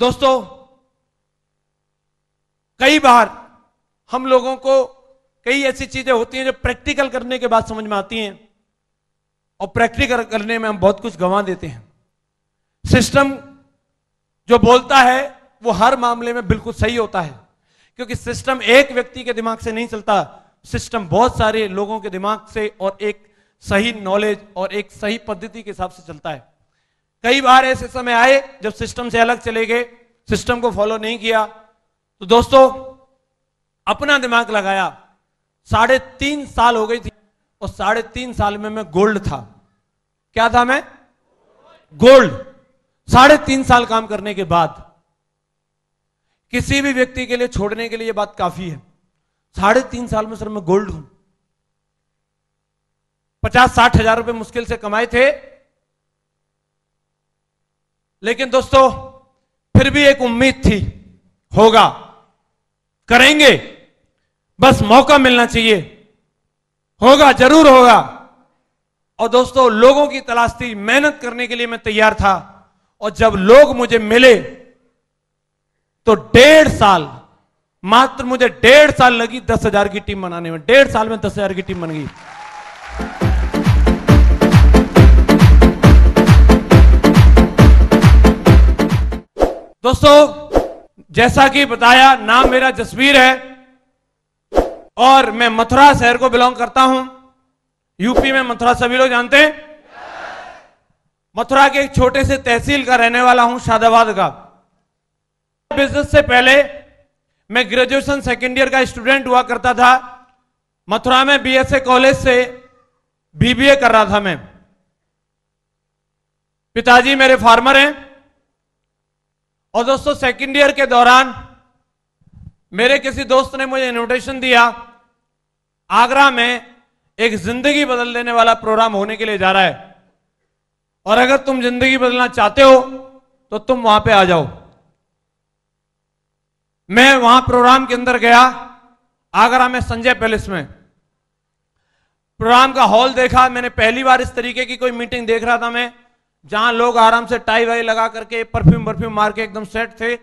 दोस्तों कई बार हम लोगों को कई ऐसी चीजें होती हैं जो प्रैक्टिकल करने के बाद समझ में आती हैं और प्रैक्टिकल करने में हम बहुत कुछ गंवा देते हैं सिस्टम जो बोलता है वो हर मामले में बिल्कुल सही होता है क्योंकि सिस्टम एक व्यक्ति के दिमाग से नहीं चलता सिस्टम बहुत सारे लोगों के दिमाग से और एक सही नॉलेज और एक सही पद्धति के हिसाब से चलता है कई बार ऐसे समय आए जब सिस्टम से अलग चले गए सिस्टम को फॉलो नहीं किया तो दोस्तों अपना दिमाग लगाया साढ़े तीन साल हो गई थी और साढ़े तीन साल में मैं गोल्ड था क्या था मैं गोल्ड साढ़े तीन साल काम करने के बाद किसी भी व्यक्ति के लिए छोड़ने के लिए यह बात काफी है साढ़े तीन साल में सर मैं गोल्ड हूं पचास साठ हजार रुपए मुश्किल से कमाए थे लेकिन दोस्तों फिर भी एक उम्मीद थी होगा करेंगे बस मौका मिलना चाहिए होगा जरूर होगा और दोस्तों लोगों की तलाश थी मेहनत करने के लिए मैं तैयार था और जब लोग मुझे मिले तो डेढ़ साल मात्र मुझे डेढ़ साल लगी दस हजार की टीम बनाने में डेढ़ साल में दस हजार की टीम बन गई दोस्तों जैसा कि बताया नाम मेरा जसवीर है और मैं मथुरा शहर को बिलोंग करता हूं यूपी में मथुरा सभी लोग जानते हैं मथुरा के एक छोटे से तहसील का रहने वाला हूं शादाबाद का बिजनेस से पहले मैं ग्रेजुएशन सेकेंड ईयर का स्टूडेंट हुआ करता था मथुरा में बीएसए कॉलेज से बीबीए कर रहा था मैं पिताजी मेरे फार्मर हैं और दोस्तों सेकंड ईयर के दौरान मेरे किसी दोस्त ने मुझे इनविटेशन दिया आगरा में एक जिंदगी बदल देने वाला प्रोग्राम होने के लिए जा रहा है और अगर तुम जिंदगी बदलना चाहते हो तो तुम वहां पे आ जाओ मैं वहां प्रोग्राम के अंदर गया आगरा में संजय पैलेस में प्रोग्राम का हॉल देखा मैंने पहली बार इस तरीके की कोई मीटिंग देख रहा था मैं जहां लोग आराम से टाई वाई लगा करके परफ्यूम परफ्यूम मार के एकदम सेट थे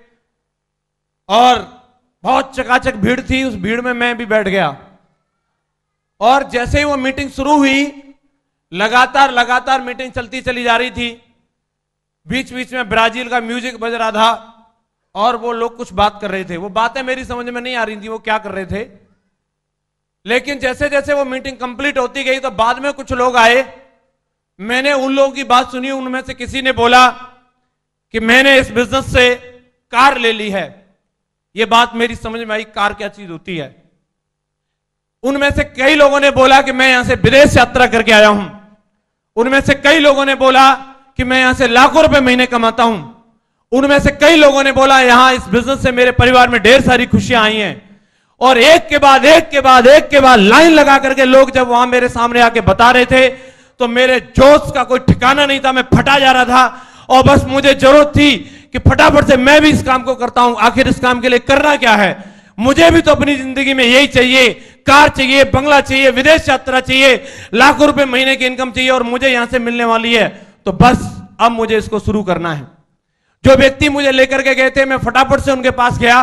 और बहुत चकाचक भीड़ थी उस भीड़ में मैं भी बैठ गया और जैसे ही वो मीटिंग शुरू हुई लगातार लगातार मीटिंग चलती चली जा रही थी बीच बीच में ब्राजील का म्यूजिक बज रहा था और वो लोग कुछ बात कर रहे थे वो बातें मेरी समझ में नहीं आ रही थी वो क्या कर रहे थे लेकिन जैसे जैसे वो मीटिंग कंप्लीट होती गई तो बाद में कुछ लोग आए मैंने उन लोगों की बात सुनी उनमें से किसी ने बोला कि मैंने इस बिजनेस से कार ले ली है यह बात मेरी समझ में आई कार क्या चीज होती है उनमें से कई लोगों ने बोला कि मैं यहां से विदेश यात्रा करके आया हूं उनमें से कई लोगों ने बोला कि मैं यहां से लाखों रुपए महीने कमाता हूं उनमें से कई लोगों ने बोला यहां इस बिजनेस से मेरे परिवार में ढेर सारी खुशियां आई हैं और एक के बाद एक के बाद एक के बाद लाइन लगा करके लोग जब वहां मेरे सामने आके बता रहे थे तो मेरे जोश का कोई ठिकाना नहीं था मैं फटा जा रहा था और बस मुझे जरूरत थी कि फटाफट से मैं भी इस काम को करता हूं आखिर इस काम के लिए करना क्या है मुझे भी तो अपनी जिंदगी में यही चाहिए कार चाहिए बंगला चाहिए विदेश यात्रा चाहिए लाखों रुपए महीने की इनकम चाहिए और मुझे यहां से मिलने वाली है तो बस अब मुझे इसको शुरू करना है जो व्यक्ति मुझे लेकर के गए थे मैं फटाफट से उनके पास गया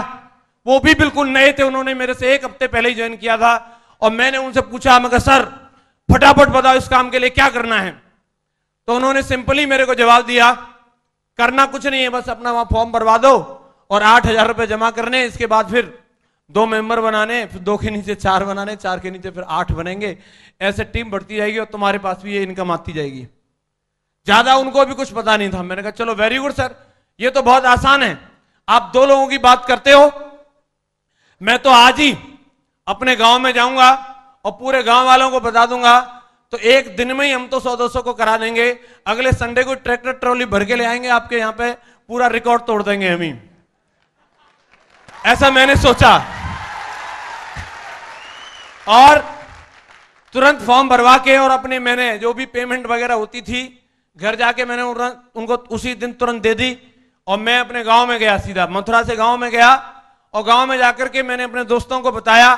वो भी बिल्कुल नए थे उन्होंने मेरे से एक हफ्ते पहले ही ज्वाइन किया था और मैंने उनसे पूछा मगर सर फटाफट बताओ इस काम के लिए क्या करना है तो उन्होंने सिंपली मेरे को जवाब दिया करना कुछ नहीं है बस अपना वहां फॉर्म भरवा दो और आठ हजार रुपए जमा करने इसके बाद फिर दो मेंबर बनाने फिर दो के नीचे चार बनाने चार के नीचे फिर आठ बनेंगे ऐसे टीम बढ़ती जाएगी और तुम्हारे पास भी ये इनकम आती जाएगी ज्यादा उनको भी कुछ पता नहीं था मैंने कहा चलो वेरी गुड सर ये तो बहुत आसान है आप दो लोगों की बात करते हो मैं तो आज ही अपने गांव में जाऊंगा और पूरे गांव वालों को बता दूंगा तो एक दिन में ही हम तो सौ दो सौ को करा देंगे अगले संडे को ट्रैक्टर ट्रॉली भर के ले आएंगे आपके यहां पे पूरा रिकॉर्ड तोड़ देंगे हम ही ऐसा मैंने सोचा और तुरंत फॉर्म भरवा के और अपने मैंने जो भी पेमेंट वगैरह होती थी घर जाके मैंने उनको उसी दिन तुरंत दे दी और मैं अपने गांव में गया सीधा मथुरा से गांव में गया और गांव में जाकर के मैंने अपने दोस्तों को बताया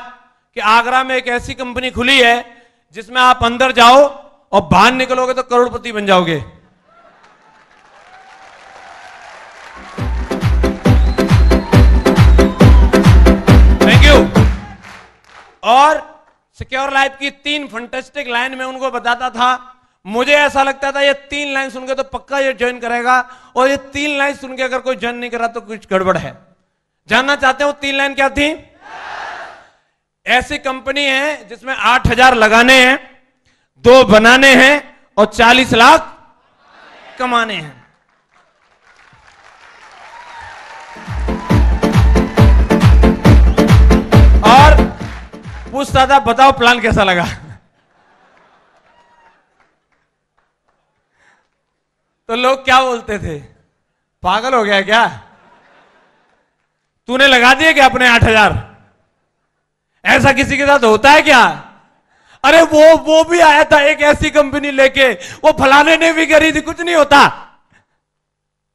कि आगरा में एक ऐसी कंपनी खुली है जिसमें आप अंदर जाओ और बाहर निकलोगे तो करोड़पति बन जाओगे थैंक यू और सिक्योर लाइफ की तीन फंटेस्टिक लाइन में उनको बताता था मुझे ऐसा लगता था ये तीन लाइन सुन के तो पक्का ये ज्वाइन करेगा और ये तीन लाइन सुन के अगर कोई ज्वाइन नहीं करा तो कुछ गड़बड़ है जानना चाहते हो तीन लाइन क्या थी ऐसी कंपनी है जिसमें आठ हजार लगाने हैं दो बनाने हैं और चालीस लाख कमाने हैं और पूछता था बताओ प्लान कैसा लगा तो लोग क्या बोलते थे पागल हो गया क्या तूने लगा दिए क्या अपने आठ हजार ऐसा किसी के साथ होता है क्या अरे वो वो भी आया था एक ऐसी कंपनी लेके वो फलाने ने भी करी थी कुछ नहीं होता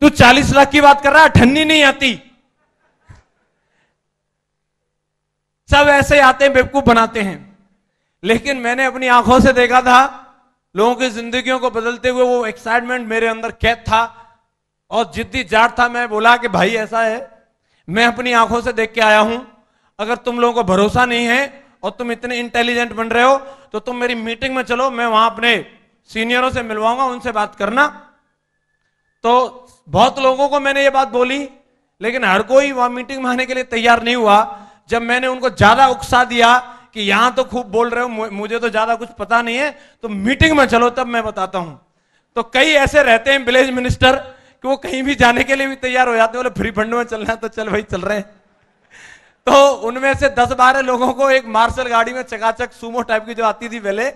तू चालीस लाख की बात कर रहा है नहीं आती सब ऐसे आते हैं बेवकूफ बनाते हैं लेकिन मैंने अपनी आंखों से देखा था लोगों की जिंदगियों को बदलते हुए वो एक्साइटमेंट मेरे अंदर कैद था और जिद्दी जाट था मैं बोला कि भाई ऐसा है मैं अपनी आंखों से देख के आया हूं अगर तुम लोगों को भरोसा नहीं है और तुम इतने इंटेलिजेंट बन रहे हो तो तुम मेरी मीटिंग में चलो मैं वहां अपने सीनियरों से मिलवाऊंगा उनसे बात करना तो बहुत लोगों को मैंने ये बात बोली लेकिन हर कोई वहां मीटिंग में आने के लिए तैयार नहीं हुआ जब मैंने उनको ज्यादा उकसा दिया कि यहां तो खूब बोल रहे हो मुझे तो ज्यादा कुछ पता नहीं है तो मीटिंग में चलो तब मैं बताता हूं तो कई ऐसे रहते हैं विलेज मिनिस्टर कि वो कहीं भी जाने के लिए भी तैयार हो जाते हैं बोले फ्री फंड में चलना है तो चल भाई चल रहे हैं तो उनमें से दस बारह लोगों को एक मार्शल गाड़ी में चकाचक सुमो टाइप की जो आती थी पहले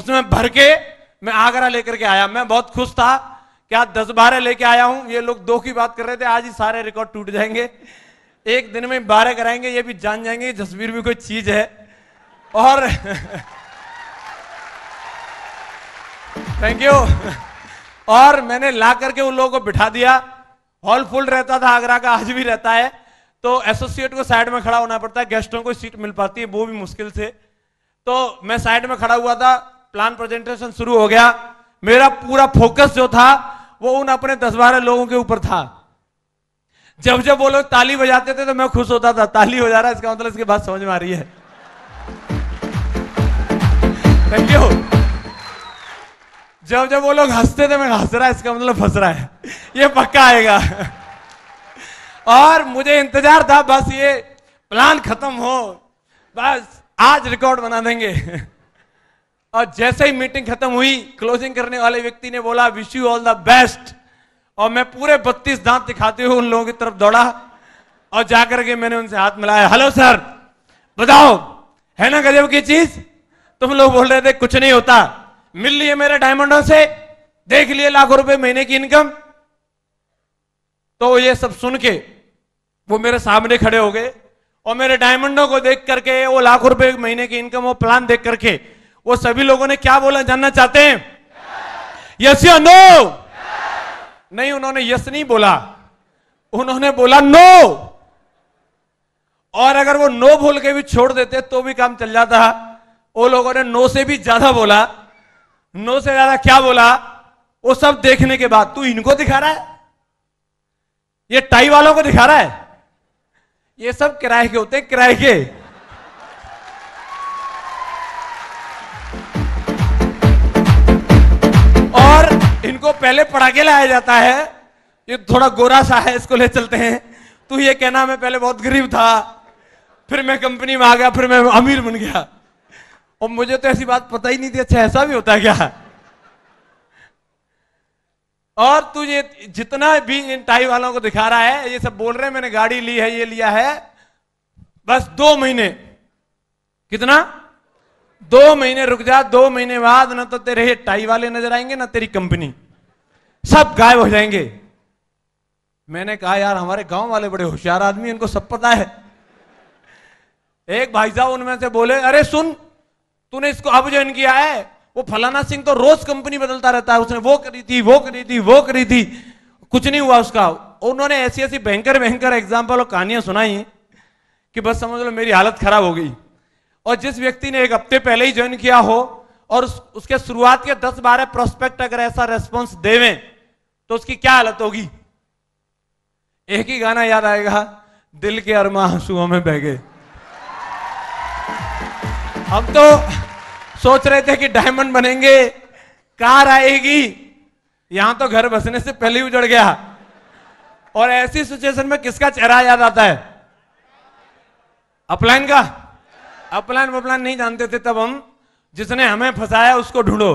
उसमें भर के मैं आगरा लेकर के आया मैं बहुत खुश था क्या दस बारह लेके आया हूं ये लोग दो की बात कर रहे थे आज ही सारे रिकॉर्ड टूट जाएंगे एक दिन में बारह कराएंगे ये भी जान जाएंगे जसवीर भी कोई चीज है और थैंक यू और मैंने ला करके उन लोगों को बिठा दिया हॉल फुल रहता था आगरा का आज भी रहता है तो एसोसिएट को साइड में खड़ा होना पड़ता है गेस्टों को सीट मिल पाती है वो भी मुश्किल से तो मैं साइड में खड़ा हुआ था प्लान प्रेजेंटेशन शुरू हो गया मेरा पूरा फोकस जो था वो उन अपने दस बारह लोगों के ऊपर था जब जब वो लोग ताली बजाते थे तो मैं खुश होता था ताली बजा रहा इसका मतलब इसकी बात समझ में आ रही है थैंक यू जब जब वो लोग हंसते थे मैं हंस रहा है इसका मतलब फंस रहा है ये पक्का आएगा और मुझे इंतजार था बस ये प्लान खत्म हो बस आज रिकॉर्ड बना देंगे और जैसे ही मीटिंग खत्म हुई क्लोजिंग करने वाले व्यक्ति ने बोला wish you all the best और मैं पूरे बत्तीस दांत दिखाते हुए उन लोगों की तरफ दौड़ा और जाकर के मैंने उनसे हाथ मिलाया हेलो सर बताओ है ना गजब की चीज तुम लोग बोल रहे थे कुछ नहीं होता मिल लिए मेरे डायमंडों से देख लिए लाखों रुपए महीने की इनकम तो ये सब सुन के वो मेरे सामने खड़े हो गए और मेरे डायमंडों को देख करके वो लाख रुपए महीने की इनकम और प्लान देख करके वो सभी लोगों ने क्या बोला जानना चाहते हैं यस या नो नहीं उन्होंने यस नहीं बोला उन्होंने बोला नो और अगर वो नो बोल के भी छोड़ देते तो भी काम चल जाता वो लोगों ने नो से भी ज्यादा बोला नो से ज्यादा क्या बोला वो सब देखने के बाद तू इनको दिखा रहा है ये टाई वालों को दिखा रहा है ये सब किराए के होते हैं किराए के और इनको पहले पड़ाके लाया जाता है ये थोड़ा गोरा सा है इसको ले चलते हैं तू ये कहना मैं पहले बहुत गरीब था फिर मैं कंपनी में आ गया फिर मैं अमीर बन गया और मुझे तो ऐसी बात पता ही नहीं थी अच्छा ऐसा भी होता है क्या और तू ये जितना भी इन टाई वालों को दिखा रहा है ये सब बोल रहे हैं मैंने गाड़ी ली है ये लिया है बस दो महीने कितना दो महीने रुक जा दो महीने बाद ना तो तेरे ये टाई वाले नजर आएंगे ना तेरी कंपनी सब गायब हो जाएंगे मैंने कहा यार हमारे गांव वाले बड़े होशियार आदमी इनको सब पता है एक भाई साहब उनमें से बोले अरे सुन तूने इसको अब ज्वाइन किया है वो फलाना सिंह तो रोज कंपनी बदलता रहता है उसने वो करी थी वो करी थी वो करी थी कुछ नहीं हुआ उसका उन्होंने ऐसी ऐसी भयंकर भयंकर एग्जाम्पल और कहानियां सुनाई कि बस समझ लो मेरी हालत खराब हो गई और जिस व्यक्ति ने एक हफ्ते पहले ही ज्वाइन किया हो और उस, उसके शुरुआत के दस बारह प्रोस्पेक्ट अगर ऐसा रेस्पॉन्स देवे तो उसकी क्या हालत होगी एक ही गाना याद आएगा दिल के अरमा आंसुओं में बह गए हम तो सोच रहे थे कि डायमंड बनेंगे कार आएगी यहां तो घर बसने से पहले ही उजड़ गया और ऐसी सिचुएशन में किसका चेहरा याद आता है अपलाइन का अपलाइन वपलाइन नहीं जानते थे तब हम जिसने हमें फंसाया उसको ढूंढो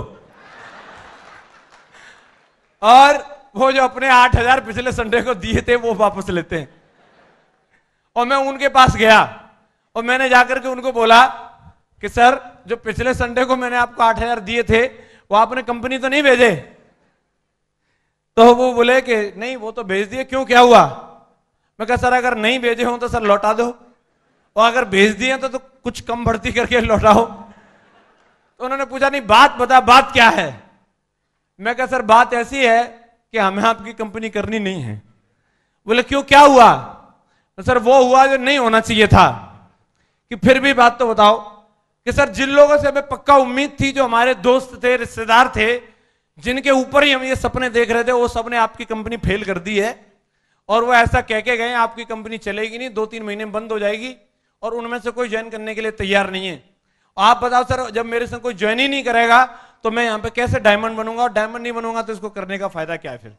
और वो जो अपने आठ हजार पिछले संडे को दिए थे वो वापस लेते हैं और मैं उनके पास गया और मैंने जाकर के उनको बोला कि सर जो पिछले संडे को मैंने आपको आठ हजार दिए थे वो आपने कंपनी तो नहीं भेजे तो वो बोले कि नहीं वो तो भेज दिए क्यों क्या हुआ मैं कहा सर अगर नहीं भेजे हो तो सर लौटा दो और अगर भेज दिए तो, तो कुछ कम भर्ती करके लौटाओ तो उन्होंने पूछा नहीं बात बता बात क्या है मैं कहा सर बात ऐसी है कि हमें आपकी कंपनी करनी नहीं है बोले क्यों क्या हुआ तो सर वो हुआ जो नहीं होना चाहिए था कि फिर भी बात तो बताओ कि सर जिन लोगों से हमें पक्का उम्मीद थी जो हमारे दोस्त थे रिश्तेदार थे जिनके ऊपर ही हम ये सपने देख रहे थे वो सपने आपकी कंपनी फेल कर दी है और वो ऐसा कह के गए आपकी कंपनी चलेगी नहीं दो तीन महीने बंद हो जाएगी और उनमें से कोई ज्वाइन करने के लिए तैयार नहीं है आप बताओ सर जब मेरे से कोई ज्वाइन ही नहीं करेगा तो मैं यहां पे कैसे डायमंड बनूंगा और डायमंड नहीं बनूंगा तो इसको करने का फायदा क्या है फिर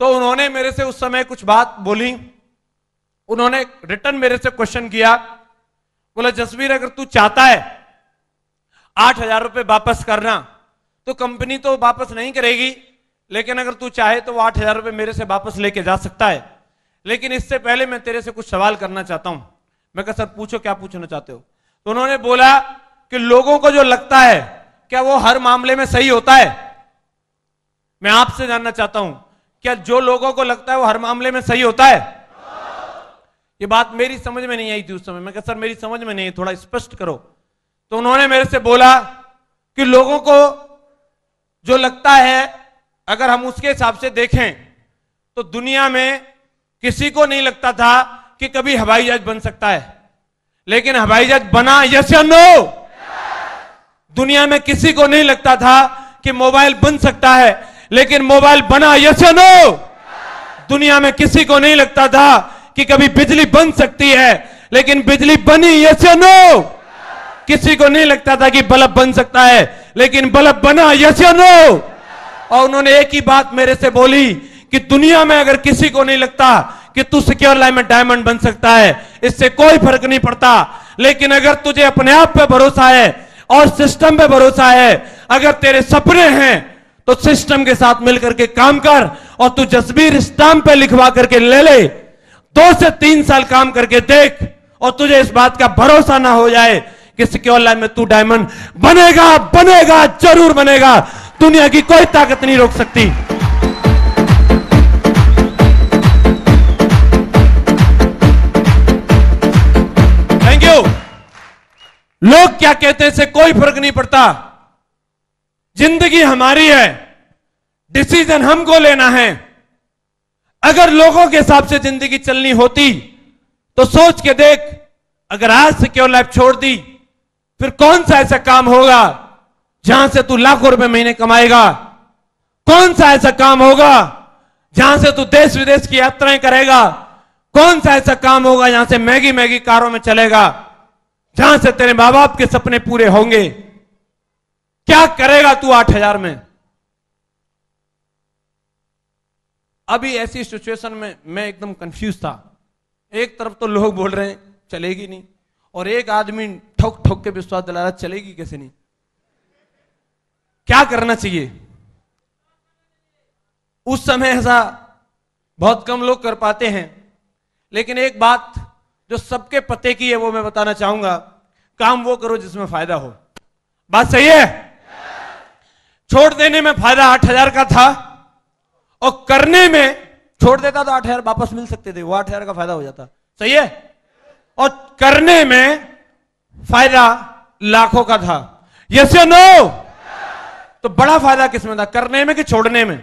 तो उन्होंने मेरे से उस समय कुछ बात बोली उन्होंने रिटर्न मेरे से क्वेश्चन किया बोला जसवीर अगर तू चाहता है आठ हजार रुपये वापस करना तो कंपनी तो वापस नहीं करेगी लेकिन अगर तू चाहे तो वो आठ हजार रुपये मेरे से वापस लेके जा सकता है लेकिन इससे पहले मैं तेरे से कुछ सवाल करना चाहता हूं मैं कहा सर पूछो क्या पूछना चाहते हो तो उन्होंने बोला कि लोगों को जो लगता है क्या वो हर मामले में सही होता है मैं आपसे जानना चाहता हूं क्या जो लोगों को लगता है वो हर मामले में सही होता है ये बात मेरी समझ में नहीं आई थी उस समय मैं कहा सर मेरी समझ में नहीं है थोड़ा स्पष्ट करो तो उन्होंने मेरे से बोला कि लोगों को जो लगता है अगर हम उसके हिसाब से देखें तो दुनिया में किसी को नहीं लगता था कि कभी हवाई जहाज बन सकता है लेकिन हवाई जहाज बना यस या नो दुनिया में किसी को नहीं लगता था कि मोबाइल बन सकता है लेकिन मोबाइल बना यस या नो दुनिया में किसी को नहीं लगता था कि कभी बिजली बन सकती है लेकिन बिजली बनी यस या नो किसी को नहीं लगता था कि बल्ब बन सकता है लेकिन बल्ब बना यस या नो और उन्होंने एक ही बात मेरे से बोली कि दुनिया में अगर किसी को नहीं लगता कि तू सिक्योर लाइफ में डायमंड बन सकता है इससे कोई फर्क नहीं पड़ता लेकिन अगर तुझे अपने आप पे भरोसा है और सिस्टम पे भरोसा है अगर तेरे सपने हैं तो सिस्टम के साथ मिलकर के काम कर और तू जसबीर स्टाम्प पे लिखवा करके ले ले दो से तीन साल काम करके देख और तुझे इस बात का भरोसा ना हो जाए कि सिक्योर लाइन में तू डायमंड बनेगा बनेगा जरूर बनेगा दुनिया की कोई ताकत नहीं रोक सकती थैंक यू लोग क्या कहते हैं कोई फर्क नहीं पड़ता जिंदगी हमारी है डिसीजन हमको लेना है अगर लोगों के हिसाब से जिंदगी चलनी होती तो सोच के देख अगर आज से क्यों लाइफ छोड़ दी फिर कौन सा ऐसा काम होगा जहां से तू लाखों रुपए महीने कमाएगा कौन सा ऐसा काम होगा जहां से तू देश विदेश की यात्राएं करेगा कौन सा ऐसा काम होगा जहां से मैगी मैगी कारों में चलेगा जहां से तेरे मां बाप के सपने पूरे होंगे क्या करेगा तू आठ हजार में अभी ऐसी सिचुएशन में मैं एकदम कंफ्यूज था एक तरफ तो लोग बोल रहे हैं चलेगी नहीं और एक आदमी ठोक ठोक के विश्वास दिला रहा चलेगी कैसे नहीं क्या करना चाहिए उस समय ऐसा बहुत कम लोग कर पाते हैं लेकिन एक बात जो सबके पते की है वो मैं बताना चाहूंगा काम वो करो जिसमें फायदा हो बात सही है छोड़ देने में फायदा आठ हजार का था और करने में छोड़ देता तो आठ हजार वापस मिल सकते थे वो आठ हजार का फायदा हो जाता सही है और करने में फायदा लाखों का था यस या नो तो बड़ा फायदा किसमें था करने में कि छोड़ने में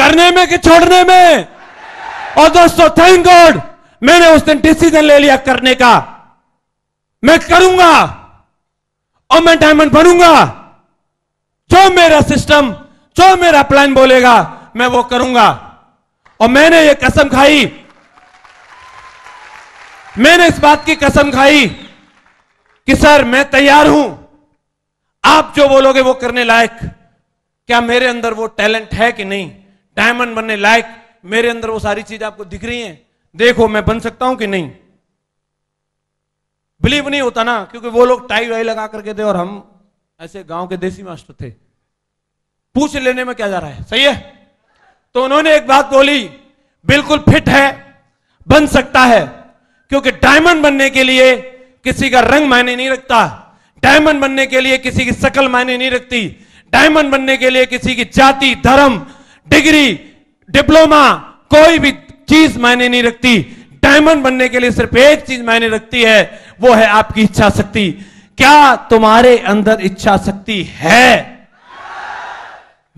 करने में कि छोड़ने में और दोस्तों थैंक गॉड मैंने उस दिन डिसीजन ले लिया करने का मैं करूंगा और मैं डायमंड बनूंगा जो मेरा सिस्टम जो मेरा प्लान बोलेगा मैं वो करूंगा और मैंने ये कसम खाई मैंने इस बात की कसम खाई कि सर मैं तैयार हूं आप जो बोलोगे वो करने लायक क्या मेरे अंदर वो टैलेंट है कि नहीं डायमंड बनने लायक मेरे अंदर वो सारी चीज आपको दिख रही है देखो मैं बन सकता हूं कि नहीं बिलीव नहीं होता ना क्योंकि वो लोग टाई वाई लगा करके थे और हम ऐसे गांव के देसी मास्टर थे पूछ लेने में क्या जा रहा है सही है तो उन्होंने एक बात बोली बिल्कुल फिट है बन सकता है क्योंकि डायमंड बनने के लिए किसी का रंग मायने नहीं रखता डायमंड बनने के लिए किसी की शकल मायने नहीं रखती डायमंड बनने के लिए किसी की जाति धर्म डिग्री डिप्लोमा कोई भी चीज मायने नहीं रखती डायमंड बनने के लिए सिर्फ एक चीज मायने रखती है वो है आपकी इच्छा शक्ति क्या तुम्हारे अंदर इच्छा शक्ति है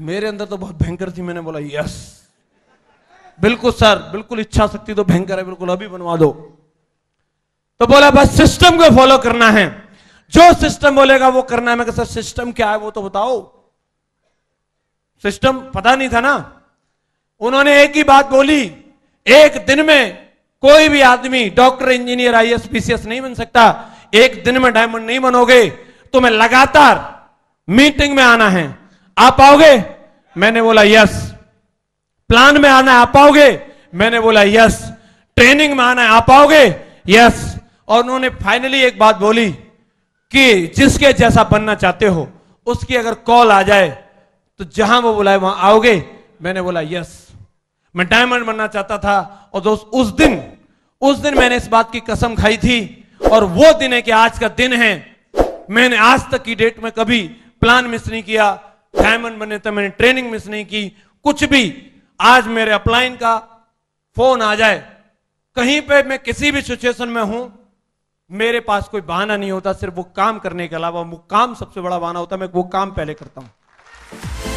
मेरे अंदर तो बहुत भयंकर थी मैंने बोला यस बिल्कुल सर बिल्कुल इच्छा शक्ति तो भयंकर है बिल्कुल अभी बनवा दो तो बोला बस सिस्टम को फॉलो करना है जो सिस्टम बोलेगा वो करना है मैं सर सिस्टम क्या है वो तो बताओ सिस्टम पता नहीं था ना उन्होंने एक ही बात बोली एक दिन में कोई भी आदमी doctor engineer I S PCS नहीं बन सकता एक दिन में डायमंड नहीं बनोगे तुम्हें लगातार मीटिंग में आना है आप पाओगे मैंने बोला यस प्लान में आना आप पाओगे मैंने बोला यस ट्रेनिंग में आना आप आओगे यस और उन्होंने फाइनली एक बात बोली कि जिसके जैसा बनना चाहते हो उसकी अगर कॉल आ जाए तो जहां वो बुलाए वहां आओगे मैंने बोला यस मैं डायमंड बनना चाहता था और दोस्त उस दिन उस दिन मैंने इस बात की कसम खाई थी और वो दिन है कि आज का दिन है मैंने आज तक की डेट में कभी प्लान मिस नहीं किया डायमंड बने तो मैंने ट्रेनिंग मिस नहीं की कुछ भी आज मेरे अपलाइन का फोन आ जाए कहीं पे मैं किसी भी सिचुएशन में हूं मेरे पास कोई बहाना नहीं होता सिर्फ वो काम करने के अलावा वो काम सबसे बड़ा बहाना होता है मैं वो काम पहले करता हूं